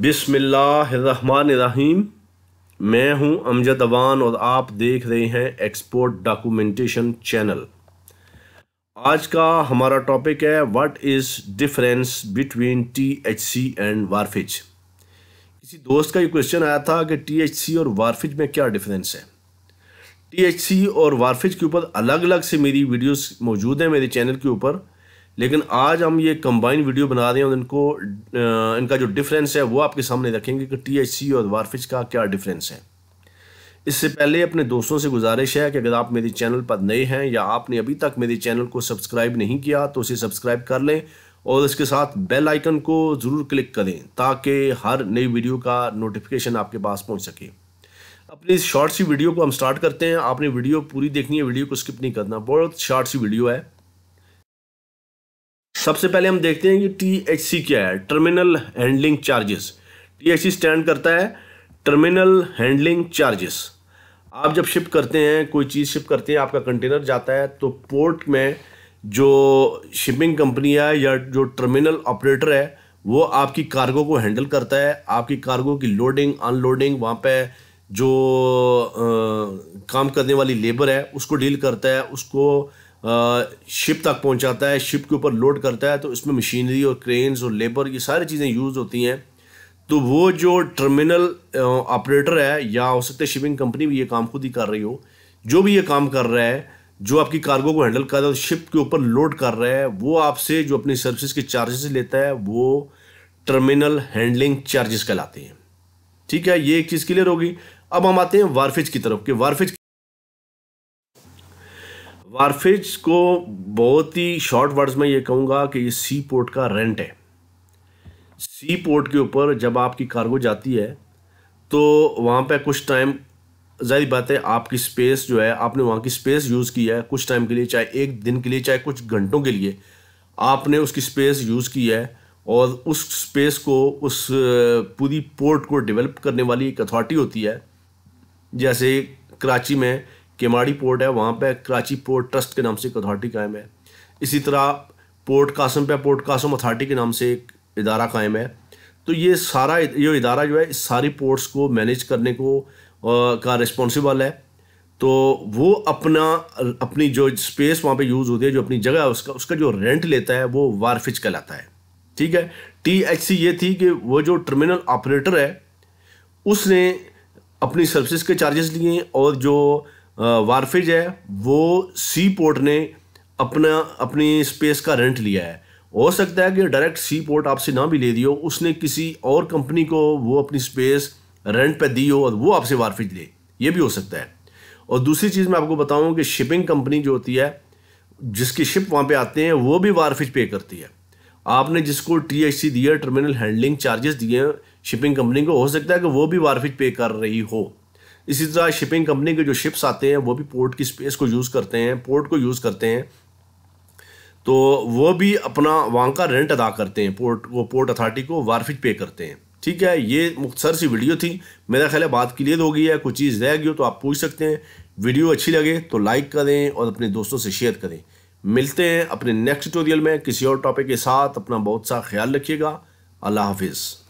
बिसमिल्लाम मैं हूं अमजद अवान और आप देख रहे हैं एक्सपोर्ट डॉक्यूमेंटेशन चैनल आज का हमारा टॉपिक है what is difference between THC and wharfage किसी दोस्त का ये क्वेश्चन आया था कि टीएचसी और वारफिज में क्या डिफरेंस है टीएचसी और वारफिज के ऊपर अलग अलग से मेरी वीडियोस मौजूद हैं मेरे चैनल के ऊपर लेकिन आज हम ये कंबाइन वीडियो बना रहे हैं और इनको इनका जो डिफरेंस है वो आपके सामने रखेंगे कि टीएचसी और वारफिश का क्या डिफरेंस है इससे पहले अपने दोस्तों से गुजारिश है कि अगर आप मेरे चैनल पर नए हैं या आपने अभी तक मेरे चैनल को सब्सक्राइब नहीं किया तो उसे सब्सक्राइब कर लें और इसके साथ बेल आइकन को ज़रूर क्लिक करें ताकि हर नई वीडियो का नोटिफिकेशन आपके पास पहुंच सके अपनी इस शॉर्ट सी वीडियो को हम स्टार्ट करते हैं आपने वीडियो पूरी देखनी है वीडियो को स्किप नहीं करना बहुत शॉर्ट सी वीडियो है सबसे पहले हम देखते हैं कि टी क्या है terminal handling charges T stand करता है टर्मिनल हैंडलिंग चार्जेस आप जब शिप करते हैं कोई चीज़ शिप करते हैं आपका कंटेनर जाता है तो पोर्ट में जो शिपिंग कंपनी है या जो टर्मिनल ऑपरेटर है वो आपकी कार्गो को हैंडल करता है आपकी कार्गो की लोडिंग अनलोडिंग वहाँ पे जो आ, काम करने वाली लेबर है उसको डील करता है उसको शिप तक पहुंचाता है शिप के ऊपर लोड करता है तो इसमें मशीनरी और क्रेन्स और लेबर ये सारी चीज़ें यूज़ होती हैं तो वो जो टर्मिनल ऑपरेटर है या हो सकता है शिपिंग कंपनी भी ये काम खुद ही कर रही हो जो भी ये काम कर रहा है जो आपकी कार्गो को हैंडल कर रहा है शिप के ऊपर लोड कर रहा है वो आपसे जो अपनी सर्विस के चार्जेस लेता है वो टर्मिनल हैंडलिंग चार्जेस कहलाते हैं ठीक है ये एक चीज़ क्लियर होगी अब हम आते हैं वारफिज की तरफ कि वारफिज वारफेज को बहुत ही शॉर्ट वर्ड्स में ये कहूँगा कि ये सी पोर्ट का रेंट है सी पोर्ट के ऊपर जब आपकी कार्गो जाती है तो वहाँ पे कुछ टाइम जाहिर बात है आपकी स्पेस जो है आपने वहाँ की स्पेस यूज़ की है कुछ टाइम के लिए चाहे एक दिन के लिए चाहे कुछ घंटों के लिए आपने उसकी स्पेस यूज़ की है और उस स्पेस को उस पूरी पोर्ट को डेवलप करने वाली एक अथॉरिटी होती है जैसे कराची में केमाड़ी पोर्ट है वहाँ पे कराची पोर्ट ट्रस्ट के नाम से एक अथॉरिटी कायम है इसी तरह पोर्ट कासम पे पोर्ट कासम अथॉरिटी के नाम से एक इदारा कायम है तो ये सारा ये इदारा जो है इस सारी पोर्ट्स को मैनेज करने को आ, का रिस्पॉन्सिबल है तो वो अपना अपनी जो स्पेस वहाँ पे यूज़ होती है जो अपनी जगह है उसका उसका जो रेंट लेता है वो वारफिच कहलाता है ठीक है टी एच सी ये थी कि वो जो टर्मिनल ऑपरेटर है उसने अपनी सर्विसेज के चार्जेस लिए और जो वारफिज है वो सी पोर्ट ने अपना अपनी स्पेस का रेंट लिया है हो सकता है कि डायरेक्ट सी पोर्ट आपसे ना भी ले दियो उसने किसी और कंपनी को वो अपनी स्पेस रेंट पे दी हो और वो आपसे वारफिज ले ये भी हो सकता है और दूसरी चीज़ मैं आपको बताऊँ कि शिपिंग कंपनी जो होती है जिसकी शिप वहाँ पे आते हैं वो भी वारफिज पे करती है आपने जिसको टी एच सी दिया टर्मिनल हैंडलिंग चार्जेस दिए शिपिंग कंपनी को हो सकता है कि वो भी वारफिज पे कर रही हो इसी तरह शिपिंग कंपनी के जो शिप्स आते हैं वो भी पोर्ट की स्पेस को यूज़ करते हैं पोर्ट को यूज़ करते हैं तो वो भी अपना वहाँ का रेंट अदा करते हैं पोर्ट वो पोर्ट अथॉरिटी को वारफिज पे करते हैं ठीक है ये मुख्तर सी वीडियो थी मेरा ख्याल है बात क्लियर हो गई है कोई चीज़ रह गई हो तो आप पूछ सकते हैं वीडियो अच्छी लगे तो लाइक करें और अपने दोस्तों से शेयर करें मिलते हैं अपने नेक्स्ट ट्यूटोरियल में किसी और टॉपिक के साथ अपना बहुत सा ख्याल रखिएगा अल्लाह हाफिज़